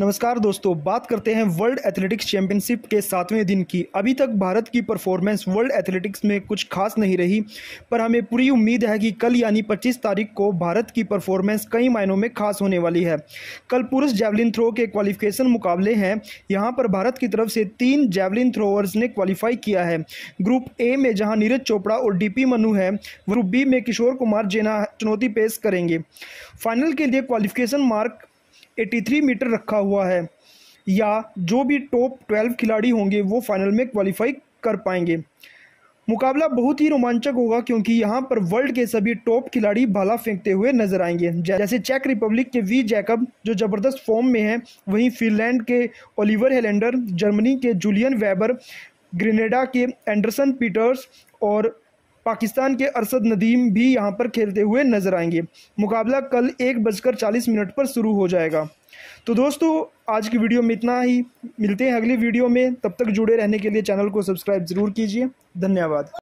नमस्कार दोस्तों बात करते हैं वर्ल्ड एथलेटिक्स चैंपियनशिप के सातवें दिन की अभी तक भारत की परफॉर्मेंस वर्ल्ड एथलेटिक्स में कुछ खास नहीं रही पर हमें पूरी उम्मीद है कि कल यानी 25 तारीख को भारत की परफॉर्मेंस कई मायनों में खास होने वाली है कल पुरुष जैवलिन थ्रो के क्वालिफिकेशन मुकाबले हैं यहाँ पर भारत की तरफ से तीन जैवलिन थ्रोअर्स ने क्वालिफाई किया है ग्रुप ए में जहाँ नीरज चोपड़ा और डी मनु है ग्रुप बी में किशोर कुमार जेना चुनौती पेश करेंगे फाइनल के लिए क्वालिफिकेशन मार्क 83 मीटर रखा हुआ है या जो भी टॉप 12 खिलाड़ी होंगे वो फाइनल में क्वालिफाई कर पाएंगे मुकाबला बहुत ही रोमांचक होगा क्योंकि यहाँ पर वर्ल्ड के सभी टॉप खिलाड़ी भाला फेंकते हुए नजर आएंगे जैसे चेक रिपब्लिक के वी जैकब जो जबरदस्त फॉर्म में हैं वहीं फिनलैंड के ओलिवर हेलेंडर जर्मनी के जूलियन वेबर ग्रेनेडा के एंडरसन पीटर्स और पाकिस्तान के अरसद नदीम भी यहाँ पर खेलते हुए नजर आएंगे मुकाबला कल एक बजकर चालीस मिनट पर शुरू हो जाएगा तो दोस्तों आज की वीडियो में इतना ही मिलते हैं अगली वीडियो में तब तक जुड़े रहने के लिए चैनल को सब्सक्राइब ज़रूर कीजिए धन्यवाद